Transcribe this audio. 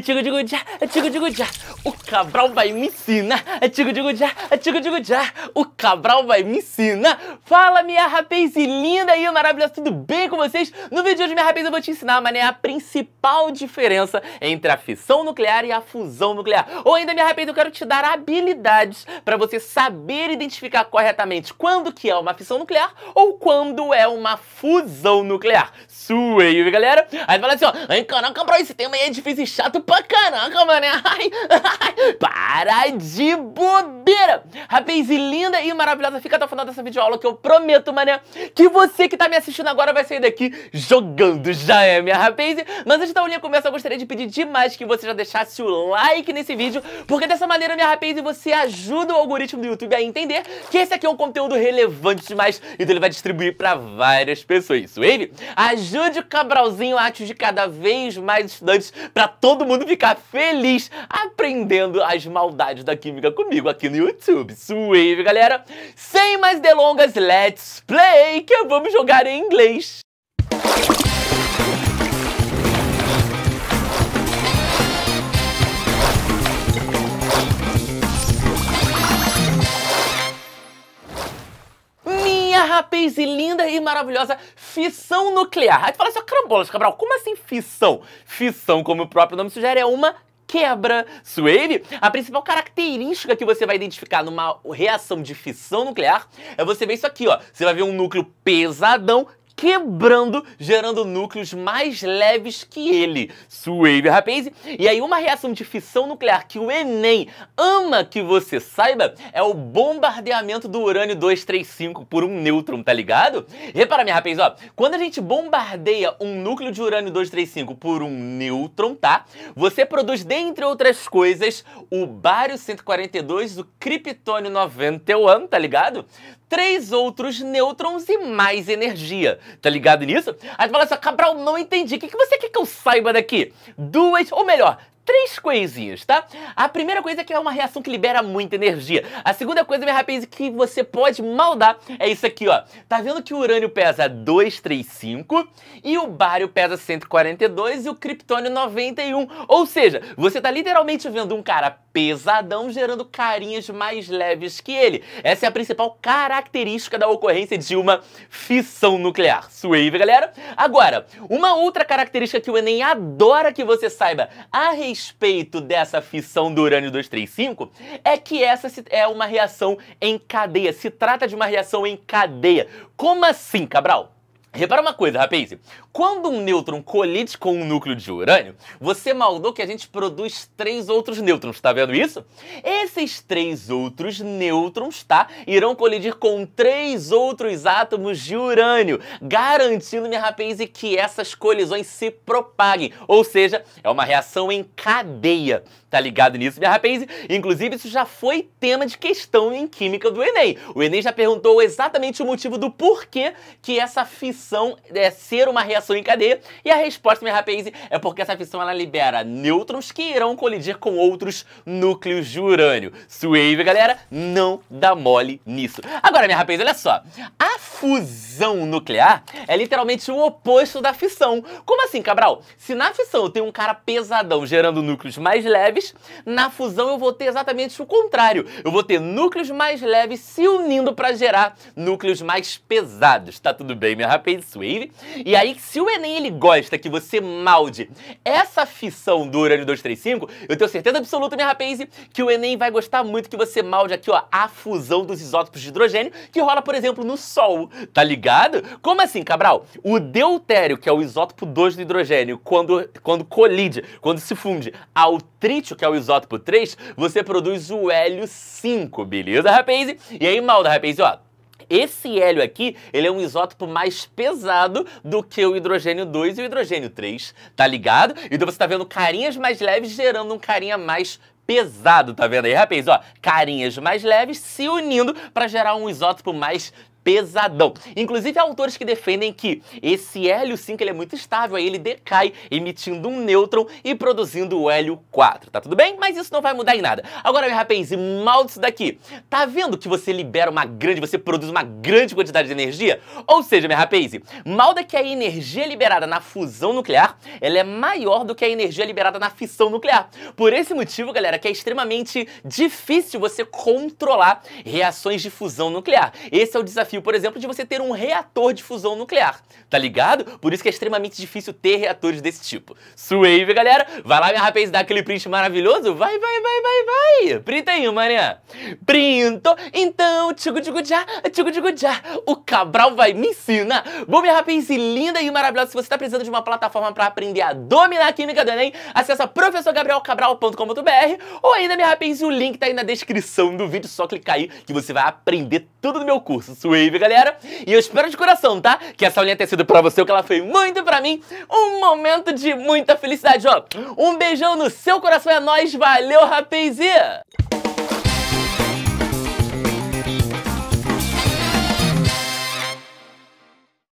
지그지그자 지그지그자 o Cabral vai me ensinar. Tigo, digo, já, tigo, de já. O Cabral vai me ensinar. Fala, minha rapaz e linda e maravilhosa, tudo bem com vocês? No vídeo de hoje, minha rapaz, eu vou te ensinar, mané, a principal diferença entre a fissão nuclear e a fusão nuclear. Ou ainda, minha rapaz, eu quero te dar habilidades para você saber identificar corretamente quando que é uma fissão nuclear ou quando é uma fusão nuclear. Sua viu galera? Aí fala assim, ó, caraca, bro, esse tema aí é difícil e chato pra caraca, mané. ai. Para de bobeira! Rapaz, e linda e maravilhosa, fica até o final dessa videoaula que eu prometo, mané, que você que tá me assistindo agora vai sair daqui jogando já é, minha rapaz. Mas antes da aulinha começar, eu gostaria de pedir demais que você já deixasse o like nesse vídeo, porque dessa maneira, minha rapaz, você ajuda o algoritmo do YouTube a entender que esse aqui é um conteúdo relevante demais, então ele vai distribuir para várias pessoas. Isso, ele ajude o Cabralzinho a atingir cada vez mais estudantes para todo mundo ficar feliz aprendendo aprendendo as maldades da química comigo aqui no YouTube. Suave, galera! Sem mais delongas, let's play, que vamos jogar em inglês. rapaz, e linda e maravilhosa fissão nuclear. Aí tu fala assim, oh, carambolas, Cabral, como assim fissão? Fissão, como o próprio nome sugere, é uma quebra. Suene, a principal característica que você vai identificar numa reação de fissão nuclear é você ver isso aqui, ó. Você vai ver um núcleo pesadão quebrando, gerando núcleos mais leves que ele. Suave, rapaz. E aí uma reação de fissão nuclear que o Enem ama que você saiba é o bombardeamento do urânio 235 por um nêutron, tá ligado? Repara, minha rapaz, ó, quando a gente bombardeia um núcleo de urânio 235 por um nêutron, tá? Você produz, dentre outras coisas, o bário 142, o criptônio 91, tá ligado? Três outros nêutrons e mais energia. Tá ligado nisso? Aí tu fala assim, Cabral, não entendi. O que, que você quer que eu saiba daqui? Duas, ou melhor, três coisinhas, tá? A primeira coisa é que é uma reação que libera muita energia. A segunda coisa, minha rapaz, que você pode dar é isso aqui, ó. Tá vendo que o urânio pesa 235 e o bário pesa 142 e o criptônio 91. Ou seja, você tá literalmente vendo um cara pesadão gerando carinhas mais leves que ele. Essa é a principal característica da ocorrência de uma fissão nuclear. Suave, galera? Agora, uma outra característica que o Enem adora que você saiba, a rei respeito dessa fissão do urânio 235 é que essa é uma reação em cadeia, se trata de uma reação em cadeia. Como assim, Cabral? Repara uma coisa, rapaz. Quando um nêutron colide com um núcleo de urânio, você maldou que a gente produz três outros nêutrons, tá vendo isso? Esses três outros nêutrons, tá? Irão colidir com três outros átomos de urânio, garantindo, minha rapaz, que essas colisões se propaguem. Ou seja, é uma reação em cadeia. Tá ligado nisso, minha rapaz? Inclusive, isso já foi tema de questão em química do Enem. O Enem já perguntou exatamente o motivo do porquê que essa fissão é, ser uma reação em cadeia. E a resposta, minha rapaze, é porque essa fissão ela libera nêutrons que irão colidir com outros núcleos de urânio. Suave, galera, não dá mole nisso. Agora, minha rapaze, olha só. A fusão nuclear é literalmente o oposto da fissão. Como assim, Cabral? Se na fissão eu tenho um cara pesadão gerando núcleos mais leves, na fusão eu vou ter exatamente o contrário. Eu vou ter núcleos mais leves se unindo para gerar núcleos mais pesados. Tá tudo bem, minha rapaze? Space Wave. E aí, se o Enem ele gosta que você malde essa fissão do urânio 235, eu tenho certeza absoluta, minha rapaz, que o Enem vai gostar muito que você malde aqui, ó, a fusão dos isótopos de hidrogênio, que rola, por exemplo, no Sol, tá ligado? Como assim, Cabral? O deutério, que é o isótopo 2 do hidrogênio, quando, quando colide, quando se funde ao trítio, que é o isótopo 3, você produz o hélio 5, beleza, rapaz? E aí, malda, rapaz, ó. Esse hélio aqui, ele é um isótopo mais pesado do que o hidrogênio 2 e o hidrogênio 3, tá ligado? Então você tá vendo carinhas mais leves gerando um carinha mais pesado, tá vendo aí, rapaz? Ó, carinhas mais leves se unindo para gerar um isótopo mais pesadão. Inclusive, há autores que defendem que esse hélio 5 ele é muito estável, aí ele decai, emitindo um nêutron e produzindo o hélio 4, tá tudo bem? Mas isso não vai mudar em nada. Agora, meu rapaz, e mal disso daqui, tá vendo que você libera uma grande, você produz uma grande quantidade de energia? Ou seja, meu rapaz, mal daqui é a energia liberada na fusão nuclear, ela é maior do que a energia liberada na fissão nuclear. Por esse motivo, galera, que é extremamente difícil você controlar reações de fusão nuclear. Esse é o desafio desafio, por exemplo, de você ter um reator de fusão nuclear, tá ligado? Por isso que é extremamente difícil ter reatores desse tipo. Suave, galera! Vai lá, minha rapaz, dá aquele print maravilhoso? Vai, vai, vai, vai, vai! Printa aí, mané! Printo! Então, tchugu tchugu já, tchugu tchugu já, o Cabral vai me ensinar! Bom, minha rapaz, linda e maravilhosa, se você tá precisando de uma plataforma para aprender a dominar a química do Enem, acessa professorgabrielcabral.com.br ou ainda, minha rapaz, o link tá aí na descrição do vídeo, só clicar aí que você vai aprender tudo do meu curso, Swave, galera. E eu espero de coração, tá? Que essa aulinha tenha sido pra você, que ela foi muito pra mim. Um momento de muita felicidade, ó. Um beijão no seu coração, é nóis. Valeu, rapaziada!